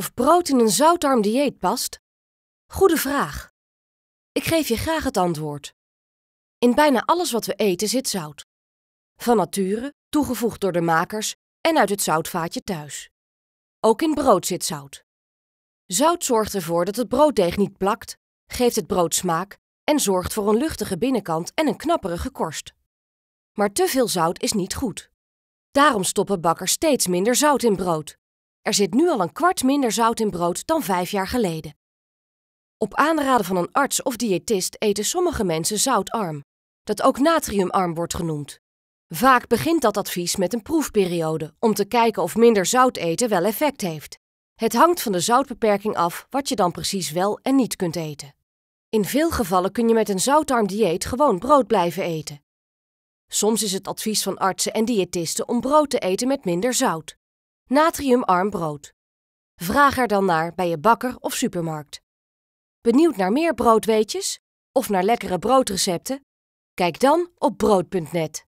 Of brood in een zoutarm dieet past? Goede vraag. Ik geef je graag het antwoord. In bijna alles wat we eten zit zout. Van nature, toegevoegd door de makers en uit het zoutvaatje thuis. Ook in brood zit zout. Zout zorgt ervoor dat het brooddeeg niet plakt, geeft het brood smaak en zorgt voor een luchtige binnenkant en een knapperige korst. Maar te veel zout is niet goed. Daarom stoppen bakkers steeds minder zout in brood. Er zit nu al een kwart minder zout in brood dan vijf jaar geleden. Op aanraden van een arts of diëtist eten sommige mensen zoutarm, dat ook natriumarm wordt genoemd. Vaak begint dat advies met een proefperiode om te kijken of minder zout eten wel effect heeft. Het hangt van de zoutbeperking af wat je dan precies wel en niet kunt eten. In veel gevallen kun je met een zoutarm dieet gewoon brood blijven eten. Soms is het advies van artsen en diëtisten om brood te eten met minder zout natriumarm brood. Vraag er dan naar bij je bakker of supermarkt. Benieuwd naar meer broodweetjes of naar lekkere broodrecepten? Kijk dan op brood.net.